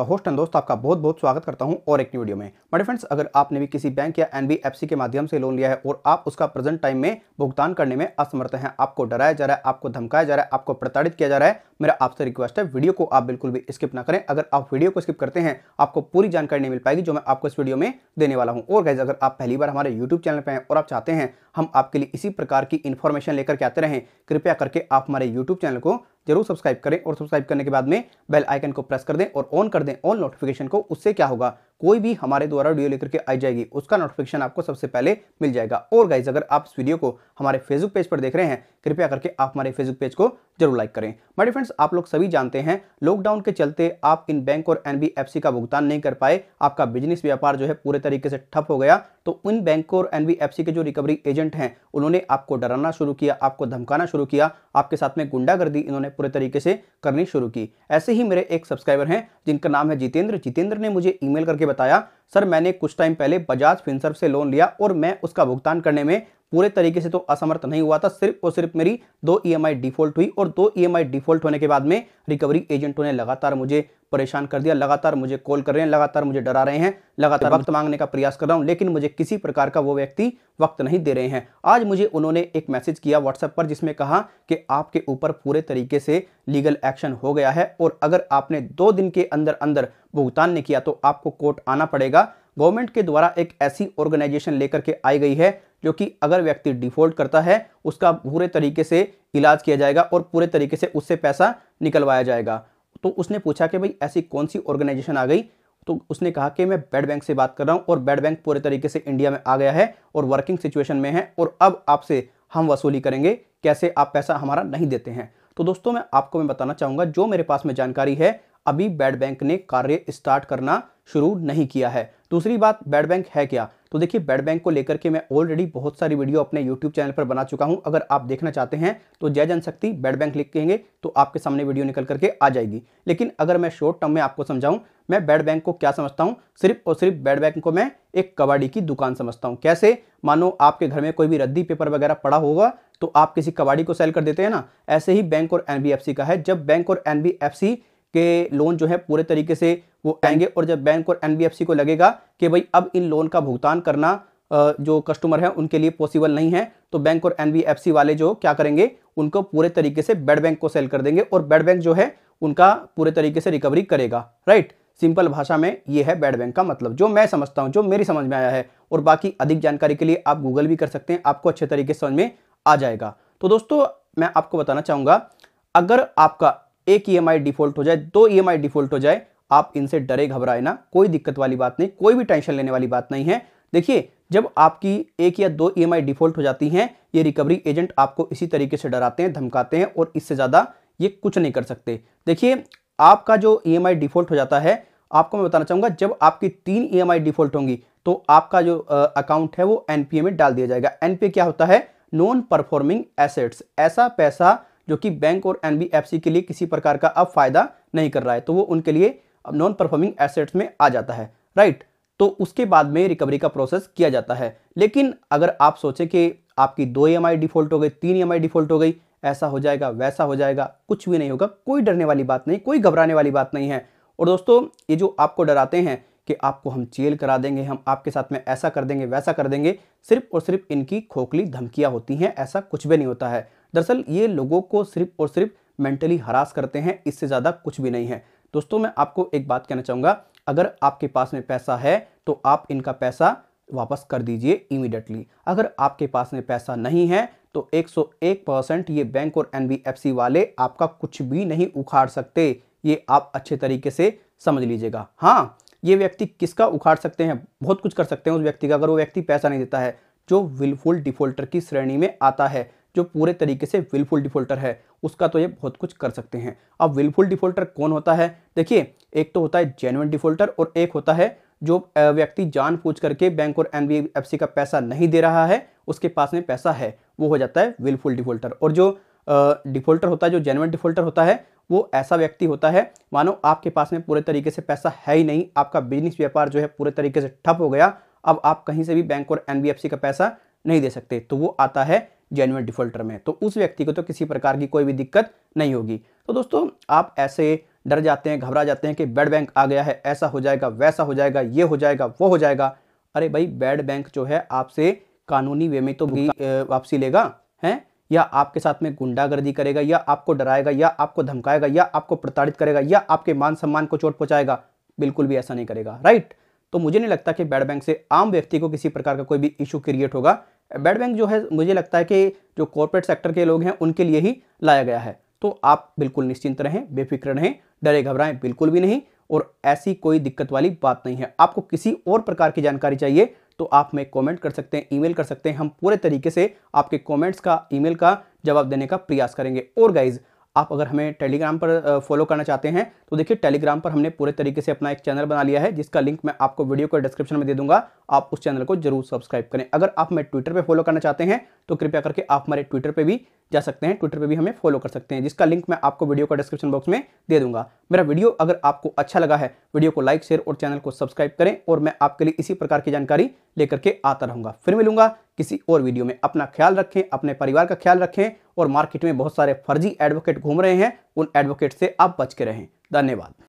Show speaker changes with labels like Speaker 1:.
Speaker 1: आपका host and दोस्त आपका बहुत बहुत स्वागत करता हूं और एक वीडियो में मेरे फ्रेंड्स अगर आपने भी किसी बैंक या एनबीएफसी के माध्यम से लोन लिया है और आप उसका प्रेजेंट टाइम में भुगतान करने में असमर्थ हैं आपको डराया जा रहा है आपको धमकाया जा रहा है आपको प्रताड़ित किया जा रहा है मेरा आपसे रिक्वेस्ट है वीडियो को आप बिल्कुल भी स्किप ना करें अगर आप वीडियो को स्किप करते हैं आपको पूरी जानकारी नहीं मिल पाएगी जो मैं आपको इस वीडियो में देने वाला हूँ और गैज अगर आप पहली बार हमारे यूट्यूब चैनल पर हैं और आप चाहते हैं हम आपके लिए इसी प्रकार की इन्फॉर्मेशन लेकर के आते रहें कृपया करके आप हमारे यूट्यूब चैनल को जरूर सब्सक्राइब करें और सब्सक्राइब करने के बाद में बेल आइकन को प्रेस कर दें और ऑन कर दें ऑन नोटिफिकेशन को उससे क्या होगा कोई भी हमारे द्वारा वीडियो लेकर के आई जाएगी उसका नोटिफिकेशन आपको सबसे पहले मिल जाएगा और गाइज अगर आप इस वीडियो को हमारे फेसबुक पेज पर देख रहे हैं कृपया करके आप हमारे फेसबुक पेज को जरूर लाइक करें माय फ्रेंड्स आप लोग सभी जानते हैं लॉकडाउन के चलते आप इन बैंक और एनबीएफसी का भुगतान नहीं कर पाए आपका बिजनेस व्यापार जो है पूरे तरीके से ठप हो गया तो उन बैंक और एनबीएफसी के जो रिकवरी एजेंट हैं उन्होंने आपको डराना शुरू किया आपको धमकाना शुरू किया आपके साथ में गुंडागर्दी इन्होंने पूरे तरीके से करनी शुरू की ऐसे ही मेरे एक सब्सक्राइबर हैं जिनका नाम है जितेंद्र जितेंद्र ने मुझे ईमेल करके बताया सर मैंने कुछ टाइम पहले बजाज फिनसर्व से लोन लिया और मैं उसका भुगतान करने में पूरे तरीके से तो असमर्थ नहीं हुआ था सिर्फ और सिर्फ मेरी दो ईएमआई e डिफॉल्ट हुई और दो ईएमआई e डिफॉल्ट होने के बाद में रिकवरी एजेंटों ने लगातार मुझे परेशान कर दिया लगातार मुझे कॉल कर रहे हैं लगातार मुझे डरा रहे हैं लगातार वक्त मांगने का प्रयास कर रहा हूं लेकिन मुझे किसी प्रकार का वो व्यक्ति वक्त नहीं दे रहे हैं आज मुझे उन्होंने एक मैसेज किया व्हाट्सएप पर जिसमें कहा कि आपके ऊपर पूरे तरीके से लीगल एक्शन हो गया है और अगर आपने दो दिन के अंदर अंदर भुगतान नहीं किया तो आपको कोर्ट आना पड़ेगा गवर्नमेंट के द्वारा एक ऐसी ऑर्गेनाइजेशन लेकर के आई गई है जो कि अगर व्यक्ति डिफॉल्ट करता है उसका पूरे तरीके से इलाज किया जाएगा और पूरे तरीके से उससे पैसा निकलवाया जाएगा तो उसने पूछा कि भाई ऐसी कौन सी ऑर्गेनाइजेशन आ गई तो उसने कहा कि मैं बेड बैंक से बात कर रहा हूँ और बेड बैंक पूरे तरीके से इंडिया में आ गया है और वर्किंग सिचुएशन में है और अब आपसे हम वसूली करेंगे कैसे आप पैसा हमारा नहीं देते हैं तो दोस्तों मैं आपको मैं बताना चाहूँगा जो मेरे पास में जानकारी है अभी बेड बैंक ने कार्य स्टार्ट करना शुरू नहीं किया है दूसरी बात बेड बैंक है क्या तो देखिए बेड बैंक को लेकर के मैं ऑलरेडी बहुत सारी वीडियो अपने यूट्यूब चैनल पर बना चुका हूँ अगर आप देखना चाहते हैं तो जय जनशक्ति बेड बैंक लिख कहेंगे तो आपके सामने वीडियो निकल करके आ जाएगी लेकिन अगर मैं शॉर्ट टर्म में आपको समझाऊँ मैं बेड बैंक को क्या समझता हूँ सिर्फ और सिर्फ बेड बैंक को मैं एक कबाड़ी की दुकान समझता हूँ कैसे मानो आपके घर में कोई भी रद्दी पेपर वगैरह पड़ा होगा तो आप किसी कबाड़ी को सेल कर देते हैं ना ऐसे ही बैंक और एनबीएफसी का है जब बैंक और एनबीएफसी के लोन जो है पूरे तरीके से वो आएंगे और जब बैंक और एनबीएफसी को लगेगा कि भाई अब इन लोन का भुगतान करना जो कस्टमर है उनके लिए पॉसिबल नहीं है तो बैंक और एनबीएफसी वाले जो क्या करेंगे उनको पूरे तरीके से बेड बैंक को सेल कर देंगे और बेड बैंक जो है उनका पूरे तरीके से रिकवरी करेगा राइट सिंपल भाषा में ये है बेड बैंक का मतलब जो मैं समझता हूँ जो मेरी समझ में आया है और बाकी अधिक जानकारी के लिए आप गूगल भी कर सकते हैं आपको अच्छे तरीके से समझ में आ जाएगा तो दोस्तों मैं आपको बताना चाहूँगा अगर आपका एक ई e डिफ़ॉल्ट हो जाए दो ई e डिफ़ॉल्ट हो जाए आप इनसे डरे घबराए ना कोई दिक्कत वाली बात नहीं कोई भी टेंशन लेने वाली बात नहीं है देखिए जब आपकी एक या दो ई e डिफॉल्ट हो जाती हैं ये रिकवरी एजेंट आपको इसी तरीके से डराते हैं धमकाते हैं और इससे ज़्यादा ये कुछ नहीं कर सकते देखिए आपका जो ई e डिफॉल्ट हो जाता है आपको मैं बताना चाहूँगा जब आपकी तीन ई e डिफॉल्ट होंगी तो आपका जो अकाउंट है वो एन में डाल दिया जाएगा एन क्या होता है नॉन परफॉर्मिंग एसेट्स ऐसा पैसा जो कि बैंक और एन के लिए किसी प्रकार का अब फायदा नहीं कर रहा है तो वो उनके लिए नॉन परफॉर्मिंग एसेट्स में आ जाता है राइट तो उसके बाद में रिकवरी का प्रोसेस किया जाता है लेकिन अगर आप सोचें कि आपकी दो ई e डिफ़ॉल्ट हो गई तीन ई e डिफ़ॉल्ट हो गई ऐसा हो जाएगा वैसा हो जाएगा कुछ भी नहीं होगा कोई डरने वाली बात नहीं कोई घबराने वाली बात नहीं है और दोस्तों ये जो आपको डराते हैं कि आपको हम जेल करा देंगे हम आपके साथ में ऐसा कर देंगे वैसा कर देंगे सिर्फ और सिर्फ इनकी खोखली धमकियां होती हैं ऐसा कुछ भी नहीं होता है दरअसल ये लोगों को सिर्फ और सिर्फ मेंटली हरास करते हैं इससे ज़्यादा कुछ भी नहीं है दोस्तों मैं आपको एक बात कहना चाहूँगा अगर आपके पास में पैसा है तो आप इनका पैसा वापस कर दीजिए इमीडिएटली अगर आपके पास में पैसा नहीं है तो 101 परसेंट ये बैंक और एन वाले आपका कुछ भी नहीं उखाड़ सकते ये आप अच्छे तरीके से समझ लीजिएगा हाँ ये व्यक्ति किसका उखाड़ सकते हैं बहुत कुछ कर सकते हैं उस व्यक्ति का अगर वो व्यक्ति पैसा नहीं देता है जो विलफुल डिफॉल्टर की श्रेणी में आता है जो पूरे तरीके से विलफुल डिफॉल्टर है उसका तो ये बहुत कुछ कर सकते हैं अब विलफुल डिफॉल्टर कौन होता है देखिए एक तो होता है जेनुअन डिफॉल्टर और एक होता है जो व्यक्ति पूछ करके बैंक और एनबीएफसी का पैसा नहीं दे रहा है उसके पास में पैसा है वो हो जाता है विलफुल डिफॉल्टर और जो डिफॉल्टर होता है जो जेनुअन डिफॉल्टर होता है वो ऐसा व्यक्ति होता है मानो आपके पास में पूरे तरीके से पैसा है ही नहीं आपका बिजनेस व्यापार जो है पूरे तरीके से ठप हो गया अब आप कहीं से भी बैंक और एनबीएफसी का पैसा नहीं दे सकते तो वो आता है जेन्युन डिफॉल्टर में तो उस व्यक्ति को तो किसी प्रकार की कोई भी दिक्कत नहीं होगी तो दोस्तों आप ऐसे डर जाते हैं घबरा जाते हैं कि बैड बैंक आ गया है ऐसा हो जाएगा वैसा हो जाएगा ये हो जाएगा वो हो जाएगा अरे भाई बैड बैंक जो है आपसे कानूनी वे में तो भी वापसी लेगा हैं या आपके साथ में गुंडागर्दी करेगा या आपको डराएगा या आपको धमकाएगा या आपको प्रताड़ित करेगा या आपके मान सम्मान को चोट पहुंचाएगा बिल्कुल भी ऐसा नहीं करेगा राइट तो मुझे नहीं लगता कि बैड बैंक से आम व्यक्ति को किसी प्रकार का कोई भी इशू क्रिएट होगा बेड बैंक जो है मुझे लगता है कि जो कॉरपोरेट सेक्टर के लोग हैं उनके लिए ही लाया गया है तो आप बिल्कुल निश्चिंत रहें बेफिक्र रहें डरे घबराएं बिल्कुल भी नहीं और ऐसी कोई दिक्कत वाली बात नहीं है आपको किसी और प्रकार की जानकारी चाहिए तो आप हमें कमेंट कर सकते हैं ईमेल कर सकते हैं हम पूरे तरीके से आपके कमेंट्स का ईमेल का जवाब देने का प्रयास करेंगे और गाइज़ आप अगर हमें टेलीग्राम पर फॉलो करना चाहते हैं तो देखिए टेलीग्राम पर हमने पूरे तरीके से अपना एक चैनल बना लिया है जिसका लिंक मैं आपको वीडियो को डिस्क्रिप्शन में दे दूंगा आप उस चैनल को जरूर सब्सक्राइब करें अगर आप हमें ट्विटर पर फॉलो करना चाहते हैं तो कृपया करके आप हमारे ट्विटर पर भी जा सकते हैं ट्विटर पर भी हमें फॉलो कर सकते हैं जिसका लिंक मैं आपको वीडियो का डिस्क्रिप्शन बॉक्स में दे दूंगा मेरा वीडियो अगर आपको अच्छा लगा है वीडियो को लाइक शेयर और चैनल को सब्सक्राइब करें और मैं आपके लिए इसी प्रकार की जानकारी लेकर के आता रहूँगा फिर मिलूंगा किसी और वीडियो में अपना ख्याल रखें अपने परिवार का ख्याल रखें और मार्केट में बहुत सारे फर्जी एडवोकेट घूम रहे हैं उन एडवोकेट से आप बच के रहें धन्यवाद